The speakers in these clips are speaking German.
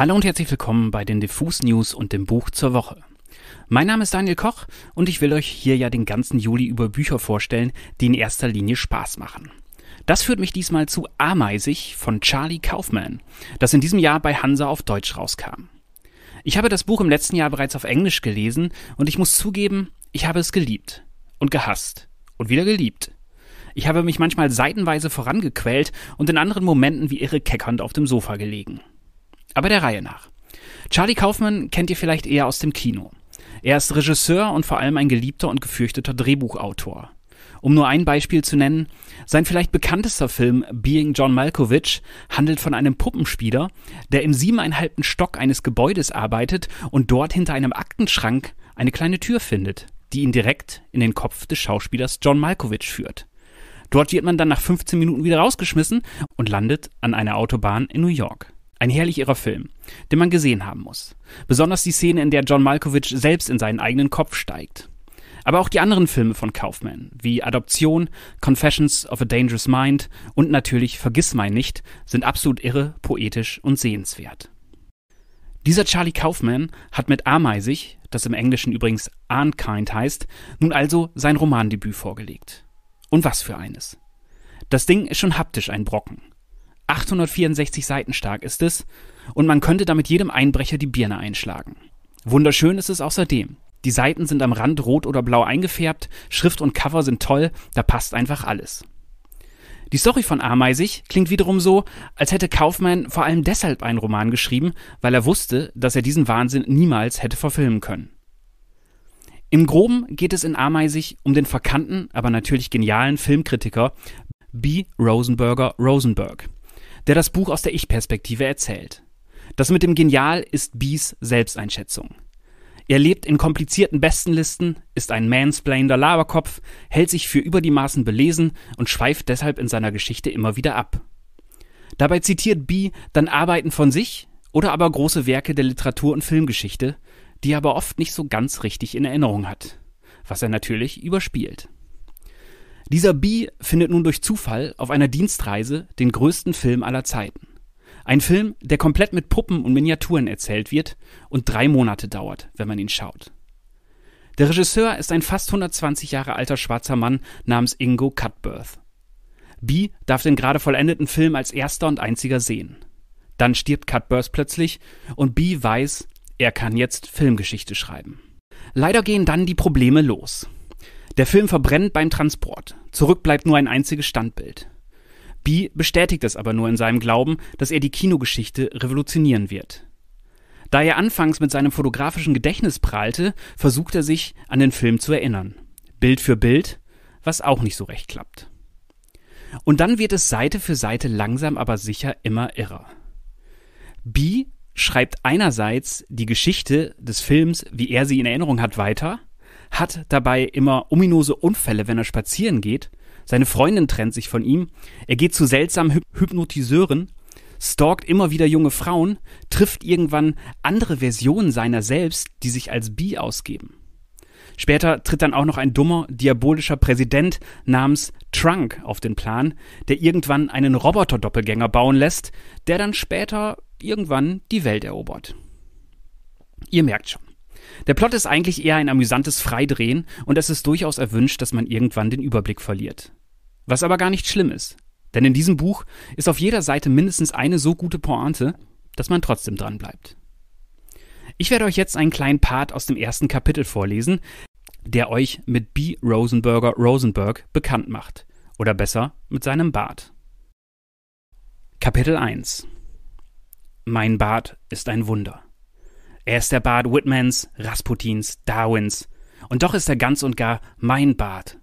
Hallo und herzlich willkommen bei den Diffus News und dem Buch zur Woche. Mein Name ist Daniel Koch und ich will euch hier ja den ganzen Juli über Bücher vorstellen, die in erster Linie Spaß machen. Das führt mich diesmal zu Ameisig von Charlie Kaufman, das in diesem Jahr bei Hansa auf Deutsch rauskam. Ich habe das Buch im letzten Jahr bereits auf Englisch gelesen und ich muss zugeben, ich habe es geliebt und gehasst und wieder geliebt. Ich habe mich manchmal seitenweise vorangequält und in anderen Momenten wie irre keckernd auf dem Sofa gelegen. Aber der Reihe nach. Charlie Kaufman kennt ihr vielleicht eher aus dem Kino. Er ist Regisseur und vor allem ein geliebter und gefürchteter Drehbuchautor. Um nur ein Beispiel zu nennen, sein vielleicht bekanntester Film Being John Malkovich handelt von einem Puppenspieler, der im siebeneinhalbten Stock eines Gebäudes arbeitet und dort hinter einem Aktenschrank eine kleine Tür findet, die ihn direkt in den Kopf des Schauspielers John Malkovich führt. Dort wird man dann nach 15 Minuten wieder rausgeschmissen und landet an einer Autobahn in New York. Ein herrlich irrer Film, den man gesehen haben muss. Besonders die Szene, in der John Malkovich selbst in seinen eigenen Kopf steigt. Aber auch die anderen Filme von Kaufmann, wie Adoption, Confessions of a Dangerous Mind und natürlich Vergiss mein nicht, sind absolut irre, poetisch und sehenswert. Dieser Charlie Kaufmann hat mit Ameisig, das im Englischen übrigens Ahnkind heißt, nun also sein Romandebüt vorgelegt. Und was für eines. Das Ding ist schon haptisch ein Brocken. 864 Seiten stark ist es und man könnte damit jedem Einbrecher die Birne einschlagen. Wunderschön ist es außerdem. Die Seiten sind am Rand rot oder blau eingefärbt, Schrift und Cover sind toll, da passt einfach alles. Die Story von Ameisig klingt wiederum so, als hätte Kaufmann vor allem deshalb einen Roman geschrieben, weil er wusste, dass er diesen Wahnsinn niemals hätte verfilmen können. Im Groben geht es in Ameisig um den verkannten, aber natürlich genialen Filmkritiker B. Rosenberger Rosenberg, der das Buch aus der Ich-Perspektive erzählt. Das mit dem Genial ist Bees Selbsteinschätzung. Er lebt in komplizierten Bestenlisten, ist ein mansplainender Laberkopf, hält sich für über die Maßen belesen und schweift deshalb in seiner Geschichte immer wieder ab. Dabei zitiert Bee dann Arbeiten von sich oder aber große Werke der Literatur- und Filmgeschichte, die er aber oft nicht so ganz richtig in Erinnerung hat, was er natürlich überspielt. Dieser B findet nun durch Zufall auf einer Dienstreise den größten Film aller Zeiten. Ein Film, der komplett mit Puppen und Miniaturen erzählt wird und drei Monate dauert, wenn man ihn schaut. Der Regisseur ist ein fast 120 Jahre alter schwarzer Mann namens Ingo Cutbirth. B darf den gerade vollendeten Film als erster und einziger sehen. Dann stirbt Cutbirth plötzlich und B weiß, er kann jetzt Filmgeschichte schreiben. Leider gehen dann die Probleme los. Der Film verbrennt beim Transport. Zurück bleibt nur ein einziges Standbild. B bestätigt es aber nur in seinem Glauben, dass er die Kinogeschichte revolutionieren wird. Da er anfangs mit seinem fotografischen Gedächtnis prahlte, versucht er sich an den Film zu erinnern. Bild für Bild, was auch nicht so recht klappt. Und dann wird es Seite für Seite langsam aber sicher immer irrer. B schreibt einerseits die Geschichte des Films, wie er sie in Erinnerung hat, weiter – hat dabei immer ominose Unfälle, wenn er spazieren geht. Seine Freundin trennt sich von ihm. Er geht zu seltsamen Hyp Hypnotiseuren, stalkt immer wieder junge Frauen, trifft irgendwann andere Versionen seiner selbst, die sich als Bi ausgeben. Später tritt dann auch noch ein dummer, diabolischer Präsident namens Trunk auf den Plan, der irgendwann einen Roboter-Doppelgänger bauen lässt, der dann später irgendwann die Welt erobert. Ihr merkt schon, der Plot ist eigentlich eher ein amüsantes Freidrehen und es ist durchaus erwünscht, dass man irgendwann den Überblick verliert. Was aber gar nicht schlimm ist, denn in diesem Buch ist auf jeder Seite mindestens eine so gute Pointe, dass man trotzdem dran bleibt. Ich werde euch jetzt einen kleinen Part aus dem ersten Kapitel vorlesen, der euch mit B. Rosenberger Rosenberg bekannt macht, oder besser mit seinem Bart. Kapitel 1 Mein Bart ist ein Wunder. Er ist der Bart Whitmans, Rasputins, Darwins. Und doch ist er ganz und gar mein Bart.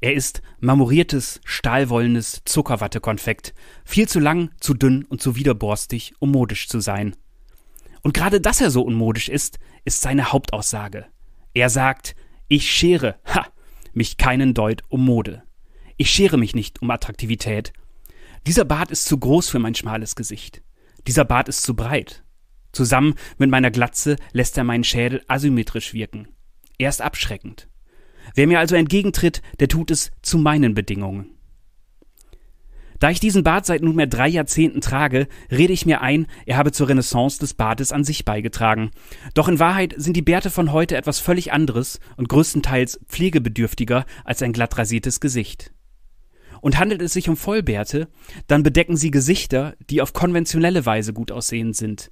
Er ist marmoriertes, stahlwollenes Zuckerwattekonfekt, viel zu lang, zu dünn und zu widerborstig, um modisch zu sein. Und gerade dass er so unmodisch ist, ist seine Hauptaussage. Er sagt, ich schere, ha, mich keinen Deut um Mode. Ich schere mich nicht um Attraktivität. Dieser Bart ist zu groß für mein schmales Gesicht. Dieser Bart ist zu breit. Zusammen mit meiner Glatze lässt er meinen Schädel asymmetrisch wirken. Er ist abschreckend. Wer mir also entgegentritt, der tut es zu meinen Bedingungen. Da ich diesen Bart seit nunmehr drei Jahrzehnten trage, rede ich mir ein, er habe zur Renaissance des Bartes an sich beigetragen. Doch in Wahrheit sind die Bärte von heute etwas völlig anderes und größtenteils pflegebedürftiger als ein glatt rasiertes Gesicht. Und handelt es sich um Vollbärte, dann bedecken sie Gesichter, die auf konventionelle Weise gut aussehend sind,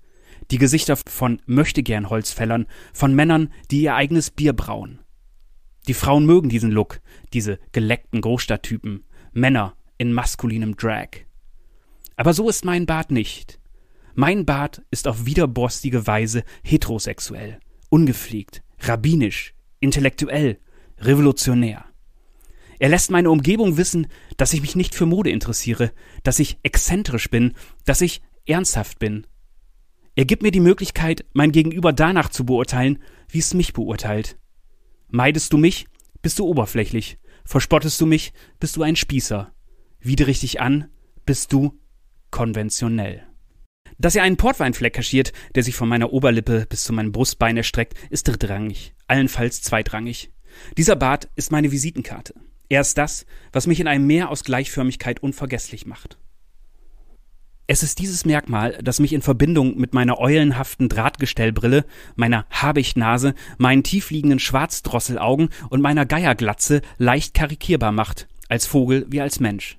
die Gesichter von möchtegern Holzfällern, von Männern, die ihr eigenes Bier brauen. Die Frauen mögen diesen Look, diese geleckten Großstadttypen, Männer in maskulinem Drag. Aber so ist mein Bart nicht. Mein Bart ist auf widerborstige Weise heterosexuell, ungepflegt, rabbinisch, intellektuell, revolutionär. Er lässt meine Umgebung wissen, dass ich mich nicht für Mode interessiere, dass ich exzentrisch bin, dass ich ernsthaft bin, er gibt mir die Möglichkeit, mein Gegenüber danach zu beurteilen, wie es mich beurteilt. Meidest du mich, bist du oberflächlich. Verspottest du mich, bist du ein Spießer. Widrig dich an, bist du konventionell. Dass er einen Portweinfleck kaschiert, der sich von meiner Oberlippe bis zu meinem Brustbein erstreckt, ist drittrangig, allenfalls zweitrangig. Dieser Bart ist meine Visitenkarte. Er ist das, was mich in einem Meer aus Gleichförmigkeit unvergesslich macht. Es ist dieses Merkmal, das mich in Verbindung mit meiner eulenhaften Drahtgestellbrille, meiner Habichtnase, meinen tiefliegenden Schwarzdrosselaugen und meiner Geierglatze leicht karikierbar macht, als Vogel wie als Mensch.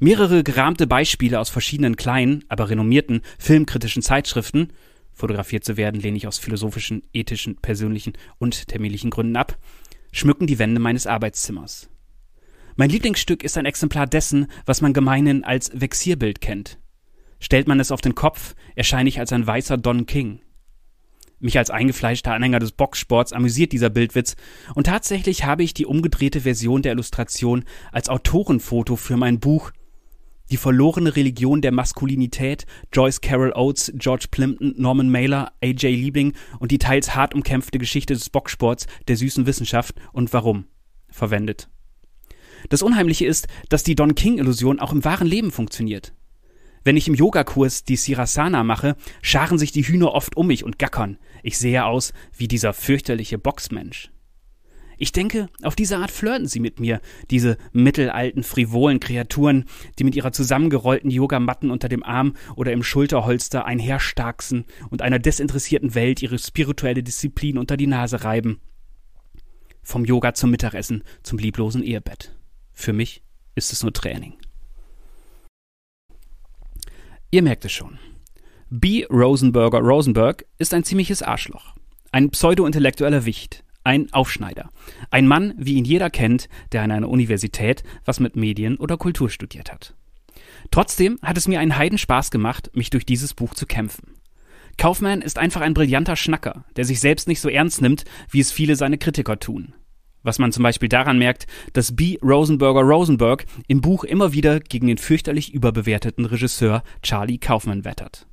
Mehrere gerahmte Beispiele aus verschiedenen kleinen, aber renommierten filmkritischen Zeitschriften fotografiert zu werden lehne ich aus philosophischen, ethischen, persönlichen und terminlichen Gründen ab schmücken die Wände meines Arbeitszimmers. Mein Lieblingsstück ist ein Exemplar dessen, was man gemeinhin als Vexierbild kennt. Stellt man es auf den Kopf, erscheine ich als ein weißer Don King. Mich als eingefleischter Anhänger des Boxsports amüsiert dieser Bildwitz und tatsächlich habe ich die umgedrehte Version der Illustration als Autorenfoto für mein Buch Die verlorene Religion der Maskulinität Joyce Carol Oates, George Plimpton, Norman Mailer, A.J. Liebling und die teils hart umkämpfte Geschichte des Boxsports, der süßen Wissenschaft und warum verwendet. Das Unheimliche ist, dass die Don King-Illusion auch im wahren Leben funktioniert. Wenn ich im Yogakurs die Sirasana mache, scharen sich die Hühner oft um mich und gackern. Ich sehe aus wie dieser fürchterliche Boxmensch. Ich denke, auf diese Art flirten sie mit mir, diese mittelalten, frivolen Kreaturen, die mit ihrer zusammengerollten Yogamatten unter dem Arm oder im Schulterholster einherstarksen und einer desinteressierten Welt ihre spirituelle Disziplin unter die Nase reiben. Vom Yoga zum Mittagessen, zum lieblosen Ehebett. Für mich ist es nur Training. Ihr merkt es schon. B. Rosenberger Rosenberg ist ein ziemliches Arschloch. Ein pseudo-intellektueller Wicht. Ein Aufschneider. Ein Mann, wie ihn jeder kennt, der an einer Universität was mit Medien oder Kultur studiert hat. Trotzdem hat es mir einen Heidenspaß gemacht, mich durch dieses Buch zu kämpfen. Kaufmann ist einfach ein brillanter Schnacker, der sich selbst nicht so ernst nimmt, wie es viele seine Kritiker tun was man zum Beispiel daran merkt, dass B. Rosenberger Rosenberg im Buch immer wieder gegen den fürchterlich überbewerteten Regisseur Charlie Kaufman wettert.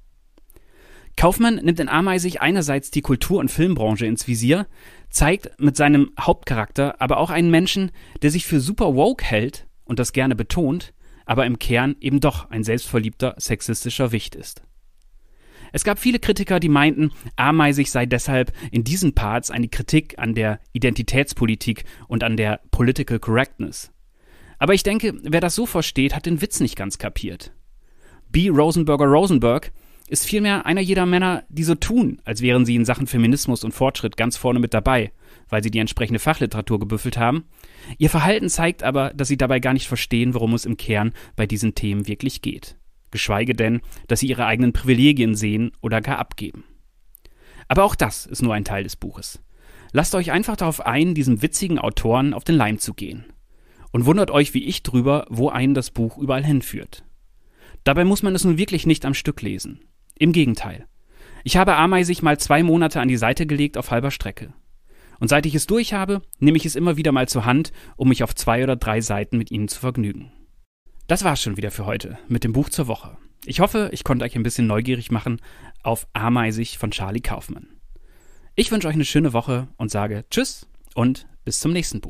Kaufmann nimmt in Ameisig einerseits die Kultur- und Filmbranche ins Visier, zeigt mit seinem Hauptcharakter aber auch einen Menschen, der sich für super woke hält und das gerne betont, aber im Kern eben doch ein selbstverliebter, sexistischer Wicht ist. Es gab viele Kritiker, die meinten, ameisig sei deshalb in diesen Parts eine Kritik an der Identitätspolitik und an der Political Correctness. Aber ich denke, wer das so versteht, hat den Witz nicht ganz kapiert. B. Rosenberger Rosenberg ist vielmehr einer jeder Männer, die so tun, als wären sie in Sachen Feminismus und Fortschritt ganz vorne mit dabei, weil sie die entsprechende Fachliteratur gebüffelt haben. Ihr Verhalten zeigt aber, dass sie dabei gar nicht verstehen, worum es im Kern bei diesen Themen wirklich geht geschweige denn, dass sie ihre eigenen Privilegien sehen oder gar abgeben. Aber auch das ist nur ein Teil des Buches. Lasst euch einfach darauf ein, diesem witzigen Autoren auf den Leim zu gehen. Und wundert euch wie ich drüber, wo einen das Buch überall hinführt. Dabei muss man es nun wirklich nicht am Stück lesen. Im Gegenteil. Ich habe Ameisig mal zwei Monate an die Seite gelegt auf halber Strecke. Und seit ich es durch habe, nehme ich es immer wieder mal zur Hand, um mich auf zwei oder drei Seiten mit ihnen zu vergnügen. Das war's schon wieder für heute mit dem Buch zur Woche. Ich hoffe, ich konnte euch ein bisschen neugierig machen auf Ameisig von Charlie Kaufmann. Ich wünsche euch eine schöne Woche und sage Tschüss und bis zum nächsten Buch.